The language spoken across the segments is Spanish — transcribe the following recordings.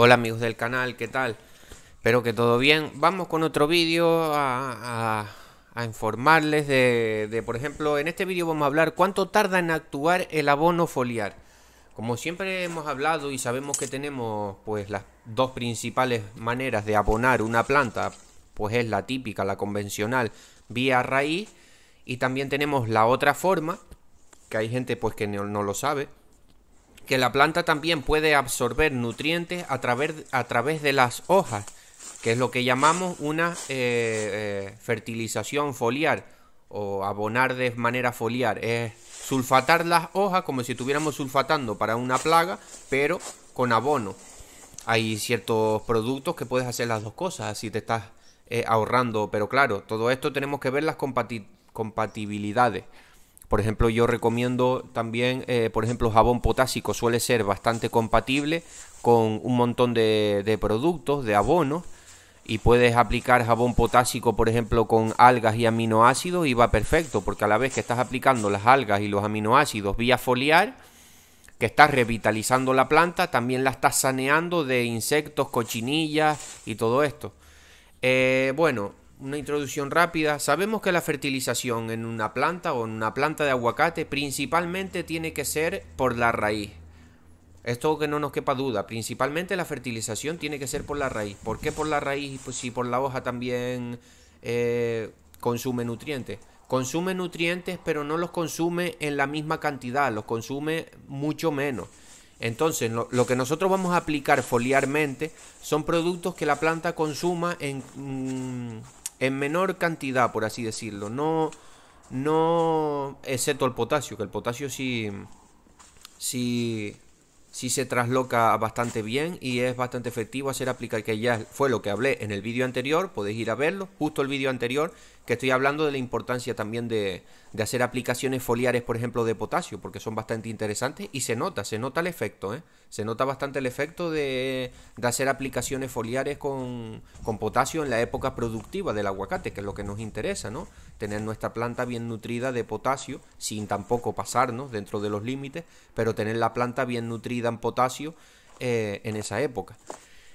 Hola amigos del canal, ¿qué tal? Espero que todo bien. Vamos con otro vídeo a, informarles de, por ejemplo, en este vídeo vamos a hablar cuánto tarda en actuar el abono foliar. Como siempre hemos hablado y sabemos que tenemos pues las dos principales maneras de abonar una planta, pues es la típica, la convencional, vía raíz, y también tenemos la otra forma, que hay gente pues que no lo sabe, que la planta también puede absorber nutrientes a través, a través de las hojas, que es lo que llamamos una eh, eh, fertilización foliar o abonar de manera foliar. Es sulfatar las hojas como si estuviéramos sulfatando para una plaga, pero con abono. Hay ciertos productos que puedes hacer las dos cosas, así te estás eh, ahorrando, pero claro, todo esto tenemos que ver las compatibilidades. Por ejemplo, yo recomiendo también, eh, por ejemplo, jabón potásico suele ser bastante compatible con un montón de, productos, de abonos, y puedes aplicar jabón potásico, por ejemplo, con algas y aminoácidos y va perfecto, porque a la vez que estás aplicando las algas y los aminoácidos vía foliar, que estás revitalizando la planta, también la estás saneando de insectos, cochinillas y todo esto. Eh, bueno, una introducción rápida. Sabemos que la fertilización en una planta o en una planta de aguacate principalmente tiene que ser por la raíz. Esto que no nos quepa duda, principalmente la fertilización tiene que ser por la raíz. ¿Por qué por la raíz? Pues si por la hoja también eh, consume nutrientes. Consume nutrientes, pero no los consume en la misma cantidad, los consume mucho menos. Entonces, lo, que nosotros vamos a aplicar foliarmente son productos que la planta consuma en, mm, en menor cantidad, por así decirlo. No, no, excepto el potasio, que el potasio sí, sí, sí se trasloca bastante bien y es bastante efectivo hacer aplicar, que ya fue lo que hablé en el vídeo anterior, podéis ir a verlo, justo el vídeo anterior, que estoy hablando de la importancia también de, hacer aplicaciones foliares, por ejemplo, de potasio, porque son bastante interesantes y se nota, se nota el efecto, ¿eh? Se nota bastante el efecto de, hacer aplicaciones foliares con, potasio en la época productiva del aguacate, que es lo que nos interesa, ¿no? Tener nuestra planta bien nutrida de potasio, sin tampoco pasarnos dentro de los límites, pero tener la planta bien nutrida en potasio eh, en esa época.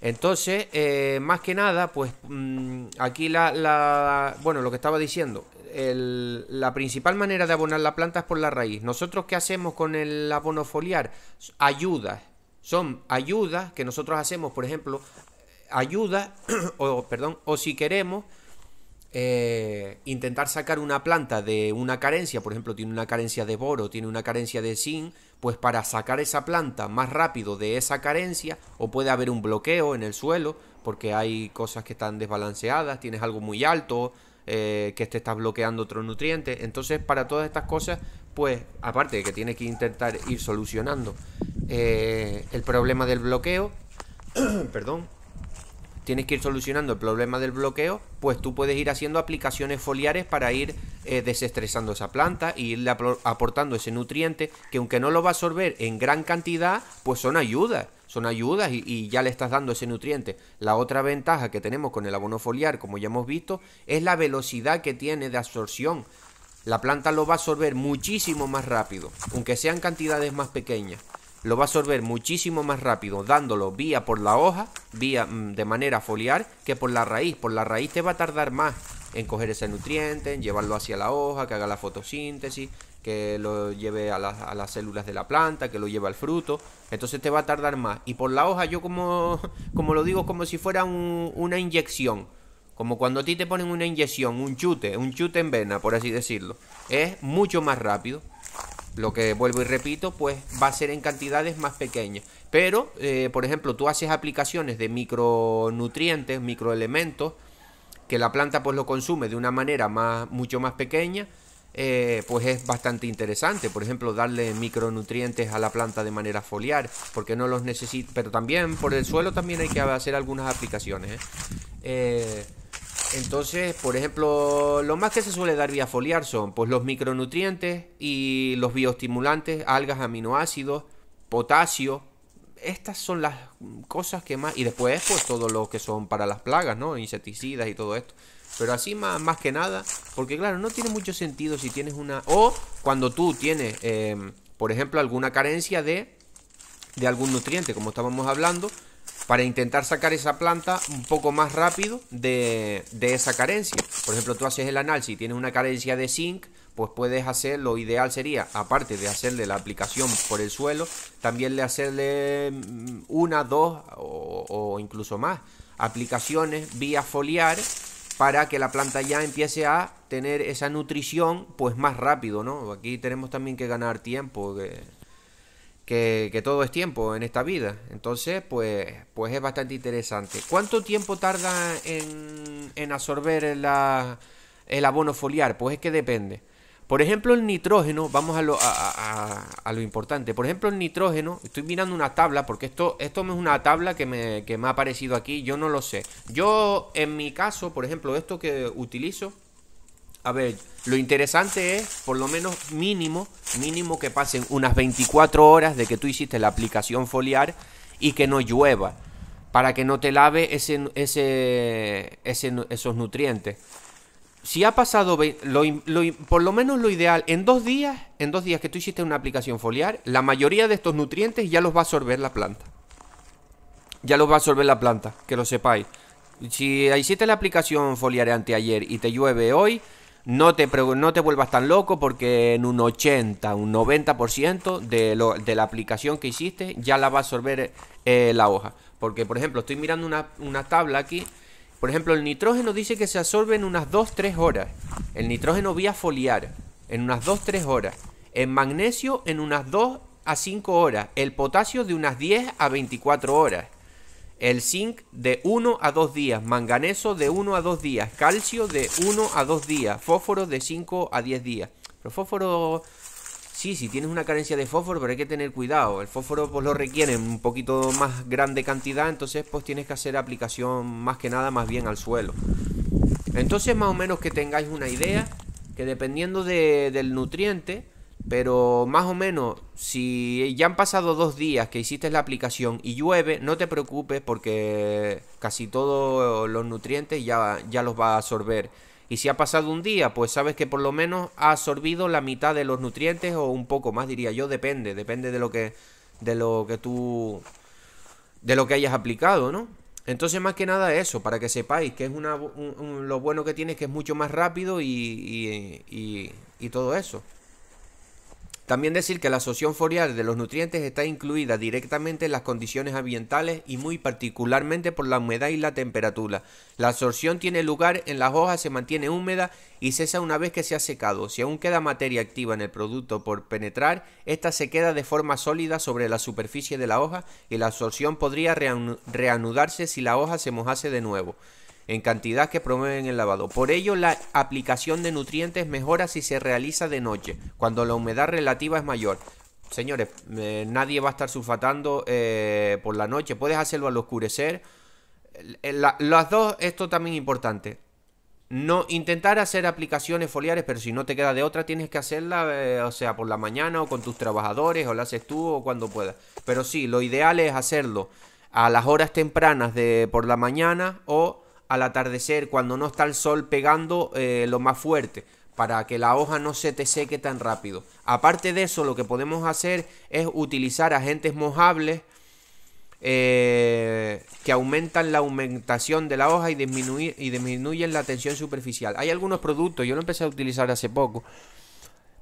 Entonces, eh, más que nada, pues mm, aquí la, Bueno, lo que estaba diciendo. la principal manera de abonar la planta es por la raíz. Nosotros, ¿qué hacemos con el abono foliar? Ayudas. Son ayudas que nosotros hacemos, por ejemplo, ayudas, o perdón, o si queremos. Eh, intentar sacar una planta de una carencia, por ejemplo, tiene una carencia de boro, tiene una carencia de zinc, pues para sacar esa planta más rápido de esa carencia o puede haber un bloqueo en el suelo porque hay cosas que están desbalanceadas, tienes algo muy alto eh, que te está bloqueando otro nutriente. Entonces para todas estas cosas, pues aparte de que tienes que intentar ir solucionando eh, el problema del bloqueo, perdón, tienes que ir solucionando el problema del bloqueo, pues tú puedes ir haciendo aplicaciones foliares para ir eh, desestresando esa planta y irle aportando ese nutriente que aunque no lo va a absorber en gran cantidad, pues son ayudas. Son ayudas y, ya le estás dando ese nutriente. La otra ventaja que tenemos con el abono foliar, como ya hemos visto, es la velocidad que tiene de absorción. La planta lo va a absorber muchísimo más rápido, aunque sean cantidades más pequeñas. Lo va a absorber muchísimo más rápido, dándolo vía por la hoja, vía mm, de manera foliar, que por la raíz. Por la raíz te va a tardar más en coger ese nutriente, en llevarlo hacia la hoja, que haga la fotosíntesis, que lo lleve a las, células de la planta, que lo lleve al fruto. Entonces te va a tardar más. Y por la hoja yo como, como lo digo, como si fuera una inyección. Como cuando a ti te ponen una inyección, un chute, un chute en vena, por así decirlo. Es mucho más rápido. Lo que vuelvo y repito, pues va a ser en cantidades más pequeñas. Pero, eh, por ejemplo, tú haces aplicaciones de micronutrientes, microelementos que la planta pues lo consume de una manera más, mucho más pequeña, eh, pues es bastante interesante. Por ejemplo, darle micronutrientes a la planta de manera foliar, porque no los necesita. Pero también por el suelo también hay que hacer algunas aplicaciones. ¿eh? Eh, entonces, por ejemplo, lo más que se suele dar vía foliar son pues, los micronutrientes y los bioestimulantes, algas, aminoácidos, potasio, estas son las cosas que más... Y después, pues, todo lo que son para las plagas, ¿no? Insecticidas y todo esto. Pero así más, que nada, porque claro, no tiene mucho sentido si tienes una... O cuando tú tienes, eh, por ejemplo, alguna carencia de, de algún nutriente, como estábamos hablando, para intentar sacar esa planta un poco más rápido de, esa carencia. Por ejemplo, tú haces el análisis y tienes una carencia de zinc, pues puedes hacer, lo ideal sería, aparte de hacerle la aplicación por el suelo, también le hacerle mm, una, dos o, incluso más aplicaciones vía foliar para que la planta ya empiece a tener esa nutrición pues más rápido, ¿no? Aquí tenemos también que ganar tiempo que, todo es tiempo en esta vida. Entonces, pues, pues es bastante interesante. ¿Cuánto tiempo tarda en, absorber el abono foliar? Pues es que depende. Por ejemplo, el nitrógeno, vamos a lo, importante. Por ejemplo, el nitrógeno, estoy mirando una tabla, porque esto, esto es una tabla que me, que me ha aparecido aquí, yo no lo sé. Yo, en mi caso, por ejemplo, esto que utilizo, a ver, lo interesante es, por lo menos mínimo, mínimo que pasen unas 24 horas de que tú hiciste la aplicación foliar y que no llueva, para que no te lave ese, ese, esos nutrientes. Si ha pasado, por lo menos lo ideal, en dos días, en dos días que tú hiciste una aplicación foliar, la mayoría de estos nutrientes ya los va a absorber la planta. Ya los va a absorber la planta, que lo sepáis. Si hiciste la aplicación foliar anteayer y te llueve hoy, no te, no te vuelvas tan loco porque en un 80, un 90% de, lo, de la aplicación que hiciste ya la va a absorber eh, la hoja. Porque, por ejemplo, estoy mirando una, tabla aquí. Por ejemplo, el nitrógeno dice que se absorbe en unas 2-3 horas. El nitrógeno vía foliar, en unas 2-3 horas. El magnesio, en unas 2 a 5 horas. El potasio, de unas 10 a 24 horas el zinc de 1 a 2 días, manganeso de 1 a 2 días, calcio de 1 a 2 días, fósforo de 5 a 10 días. Pero fósforo, sí, si tienes una carencia de fósforo, pero hay que tener cuidado. El fósforo pues lo requiere un poquito más grande cantidad, entonces pues tienes que hacer aplicación más que nada más bien al suelo. Entonces más o menos que tengáis una idea que dependiendo de, del nutriente, pero más o menos, si ya han pasado dos días que hiciste la aplicación y llueve, no te preocupes porque casi todos los nutrientes ya, ya los va a absorber. Y si ha pasado un día, pues sabes que por lo menos ha absorbido la mitad de los nutrientes o un poco más, diría yo, depende, depende de lo que de lo que tú de lo que hayas aplicado, ¿no? Entonces más que nada eso, para que sepáis que es lo bueno que tiene que es mucho más rápido y, y todo eso. También decir que la absorción foliar de los nutrientes está incluida directamente en las condiciones ambientales y muy particularmente por la humedad y la temperatura. La absorción tiene lugar en las hojas, se mantiene húmeda y cesa una vez que se ha secado. Si aún queda materia activa en el producto por penetrar, esta se queda de forma sólida sobre la superficie de la hoja y la absorción podría reanudarse si la hoja se mojase de nuevo en cantidad que promueven el lavado. Por ello, la aplicación de nutrientes mejora si se realiza de noche, cuando la humedad relativa es mayor. Señores, eh, nadie va a estar sulfatando eh, por la noche. Puedes hacerlo al oscurecer. Eh, las dos, esto también es importante. No intentar hacer aplicaciones foliares, pero si no te queda de otra, tienes que hacerla, o sea, por la mañana o con tus trabajadores, o la haces tú o cuando puedas. Pero sí, lo ideal es hacerlo a las horas tempranas de por la mañana o al atardecer, cuando no está el sol pegando eh, lo más fuerte, para que la hoja no se te seque tan rápido. Aparte de eso, lo que podemos hacer es utilizar agentes mojables eh, que aumentan la aumentación de la hoja y, disminuyen la tensión superficial. Hay algunos productos, yo lo empecé a utilizar hace poco.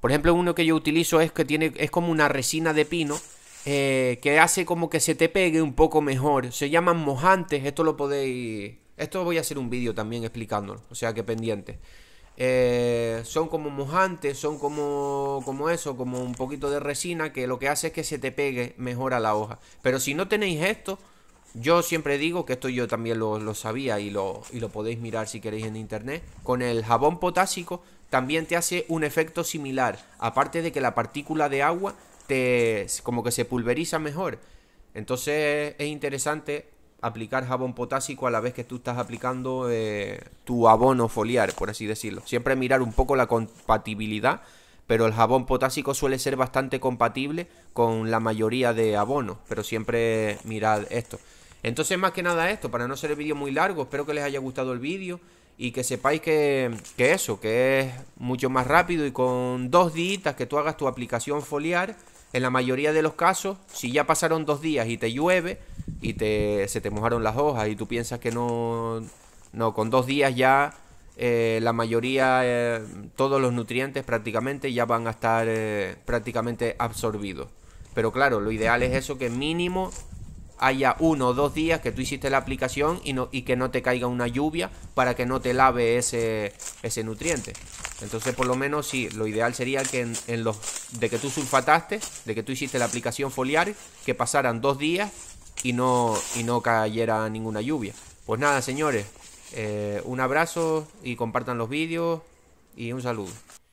Por ejemplo, uno que yo utilizo es que tiene, es como una resina de pino eh, que hace como que se te pegue un poco mejor. Se llaman mojantes, esto lo podéis esto voy a hacer un vídeo también explicándolo, o sea que pendiente. Eh, son como mojantes, son como, como eso, como un poquito de resina que lo que hace es que se te pegue mejor a la hoja. Pero si no tenéis esto, yo siempre digo que esto yo también lo, sabía y lo, y lo podéis mirar si queréis en internet. Con el jabón potásico también te hace un efecto similar, aparte de que la partícula de agua te como que se pulveriza mejor. Entonces es interesante aplicar jabón potásico a la vez que tú estás aplicando eh, tu abono foliar, por así decirlo. Siempre mirar un poco la compatibilidad, pero el jabón potásico suele ser bastante compatible con la mayoría de abonos, pero siempre mirad esto. Entonces, más que nada esto, para no ser el vídeo muy largo, espero que les haya gustado el vídeo y que sepáis que, que eso, que es mucho más rápido y con dos días que tú hagas tu aplicación foliar, en la mayoría de los casos, si ya pasaron dos días y te llueve, y te, se te mojaron las hojas y tú piensas que no... No, con dos días ya eh, la mayoría, eh, todos los nutrientes prácticamente ya van a estar eh, prácticamente absorbidos. Pero claro, lo ideal es eso, que mínimo haya uno o dos días que tú hiciste la aplicación y, no, y que no te caiga una lluvia para que no te lave ese, ese nutriente. Entonces, por lo menos, sí, lo ideal sería que en, en los de que tú sulfataste, de que tú hiciste la aplicación foliar, que pasaran dos días y no, y no cayera ninguna lluvia. Pues nada, señores, eh, un abrazo y compartan los vídeos y un saludo.